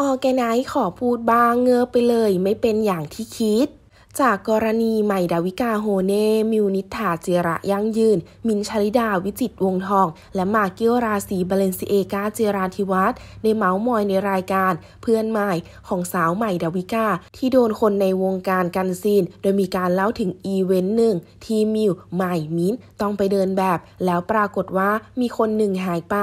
ออแกไนขอพูดบ้างเงือไปเลย ไม่เป็นอย่างที่คิดจากกรณีใหม่ ดาวิกาโฮเน่ มิวนิธาเจระยั่งยืน มินชลิดาวิจิตวงทอง และมาเกียวราศีบาเลนซิเอกาเจราธิวัฒน์ในเมาส์มอยในรายการเพื่อนใหม่ของสาวใหม่ ดาวิกา ที่โดนคนในวงการกันซีนโดยมีการเล่าถึงอีเวนต์หนึ่งที่มิวใหม่มินต้องไปเดินแบบ แล้วปรากฏว่ามีคนหนึ่งหายไป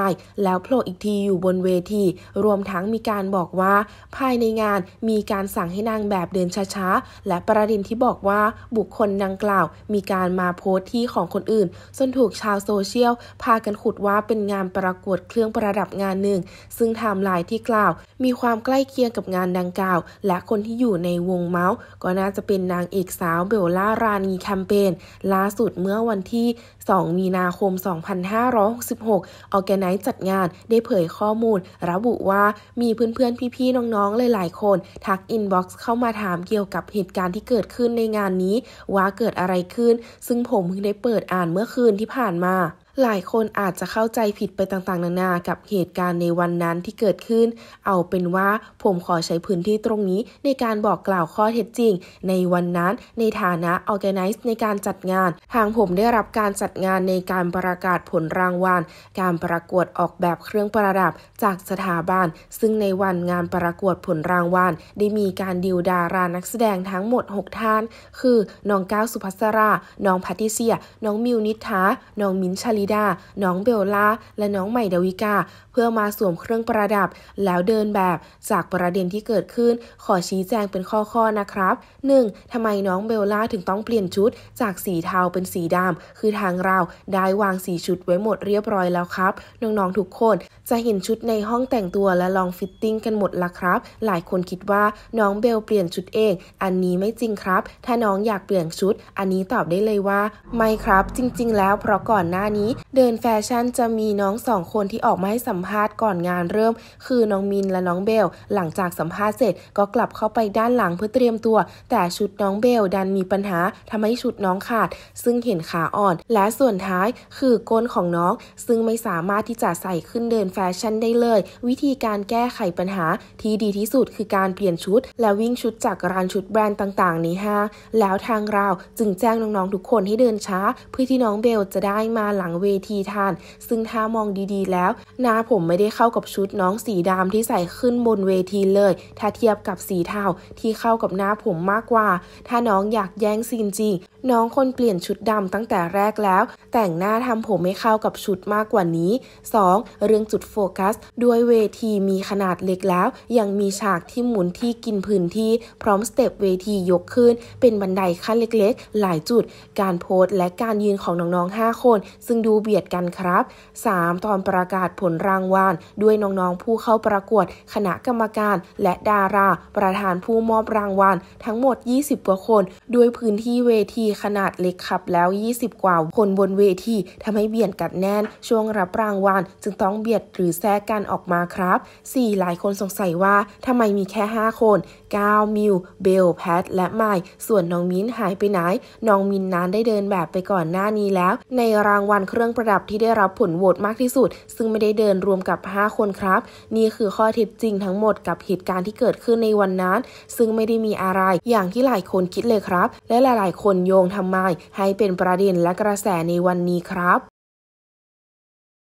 แล้วโผล่อีกทีอยู่บนเวทีรวมทั้งมีการบอกว่า ภายในงานมีการสั่งให้นางแบบเดินช้าๆและประดิษินที่บอกว่าบุคคลดังกล่าว มีการมาโพสที่ของคนอื่นจนถูกชาวโซเชียลพากันขุดว่าเป็นงานประกวด เครื่องประดับงานหนึ่งซึ่งไทม์ไลน์ที่กล่าว มีความใกล้เคียงกับงานดังกล่าว และคนที่อยู่ในวงเมาส์ก็น่าจะเป็นนางเอกสาวเบลล่ารานีแคมเปญล่าสุดเมื่อวันที่ 2 มีนาคม 2566ออแกไนซ์จัดงานได้เผยข้อมูล ระบุว่ามีเพื่อนๆพี่ๆน้องๆหลายๆคนทักอินบ็อกซ์เข้ามาถามเกี่ยวกับเหตุการณ์ที่เกิดดขึ้นในงานนี้ ว่าเกิดอะไรขึ้น ซึ่งผมเพิ่งได้เปิดอ่านเมื่อคืนที่ผ่านมาหลายคนอาจจะเข้าใจผิดไปต่างๆนานา กับเหตุการณ์ในวันนั้นที่เกิดขึ้น เอาเป็นว่าผมขอใช้พื้นที่ตรงนี้ ในการบอกกล่าวข้อเท็จจริง ในวันนั้นในฐานะ organize ในการจัดงานทางผมได้รับการจัดงานในการประกาศผลรางวัลการประกวดออกแบบเครื่องประดับจากสถาบันซึ่งในวันงานประกวดผลรางวัลได้มีการดิวดารานักแสดงทั้งหมด 6 ท่าน คือน้องก้าวสุภัสราน้องพัทิเซีย น้องมิวนิธาน้องมิ้นชลิดาน้องเบลล่าและน้องใหม่ดาวิกา เพื่อมาสวมเครื่องประดับ แล้วเดินแบบจากประเด็นที่เกิดขึ้น ขอชี้แจงเป็นข้อๆนะครับ 1. ทำไมน้องเบลล่าถึงต้องเปลี่ยนชุดจากสีเทาเป็นสีดำ คือทางเราได้วางสีชุดไว้หมดเรียบร้อยแล้วครับน้องๆทุกคนจะเห็นชุดในห้องแต่งตัวและลองฟิตติ้งกันหมดละครับหลายคนคิดว่าน้องเบลเปลี่ยนชุดเอง อันนี้ไม่จริงครับ ถ้าน้องอยากเปลี่ยนชุด อันนี้ตอบได้เลยว่า ไม่ครับ จริงๆแล้วเพราะก่อนหน้านี้เดินแฟชั่นจะมีน้องสองคนที่ออกมาให้สัมภาษณ์ก่อนงานเริ่ม คือน้องมินและน้องเบลหลังจากสัมภาษณ์เสร็จก็กลับเข้าไปด้านหลังเพื่อเตรียมตัว แต่ชุดน้องเบลดันมีปัญหาทำให้ชุดน้องขาด ซึ่งเห็นขาอ่อน และส่วนท้ายคือก้นของน้องซึ่งไม่สามารถที่จะใส่ขึ้นเดินแฟชั่นได้เลย วิธีการแก้ไขปัญหา ที่ดีที่สุดคือการเปลี่ยนชุด และวิ่งชุดจากร้านชุดแบรนด์ต่าง ๆ นี้ฮะ แล้วทางเราจึงแจ้งน้องๆทุกคนให้เดินช้า เพื่อที่น้องเบลจะได้มาหลังเวทีทานซึ่งถ้ามองดีๆ แล้ว หน้าผมไม่ได้เข้ากับชุดน้องสีดำที่ใส่ขึ้นบนเวทีเลย ถ้าเทียบกับสีเทาที่เข้ากับหน้าผมมากกว่า ถ้าน้องอยากแย่งซีนจริง น้องคนเปลี่ยนชุดดำตั้งแต่แรกแล้ว แต่งหน้าทำผมไม่เข้ากับชุดมากกว่านี้ 2. เรื่องจุดโฟกัส ด้วยเวทีมีขนาดเล็กแล้ว ยังมีฉากที่หมุนที่กินพื้นที่ พร้อมสเต็ปเวทียกขึ้น เป็นบันไดขั้นเล็กๆ หลายจุด การโพสและการยืนของน้องๆ5คนซึ่งดูเบียดกันครับ 3. ตอนประกาศผลรางวัล ด้วยน้องๆผู้เข้าประกวดคณะกรรมการ และดารา ประธานผู้มอบรางวัล ทั้งหมด 20 กว่าคน ด้วยพื้นที่เวทีขนาดเล็กขับแล้ว 20 กว่าคนบนเวทีทำให้เบียดกัดแน่นช่วงรับรางวัลจึงต้องเบียดหรือแทรกกันออกมาครับ 4. หลายคนสงสัยว่าทำไมมีแค่ 5 คนกาวมิวเบลแพท และไมส่วนน้องมิ้นหายไปไหนน้องมินนั้นได้เดินแบบไปก่อนหน้านี้แล้ว ในรางวัลรื่องประดับที่ได้รับผลโหวตมากที่สุด ซึ่งไม่ได้เดินรวมกับ 5 คนครับ นี่คือข้อเท็จจริงทั้งหมดกับเหตุการณ์ที่เกิดขึ้นในวันนั้น ซึ่งไม่ได้มีอะไรอย่างที่หลายคนคิดเลยครับ และหลายๆคนโยงทำไมให้เป็นประเด็นและกระแสในวันนี้ครับ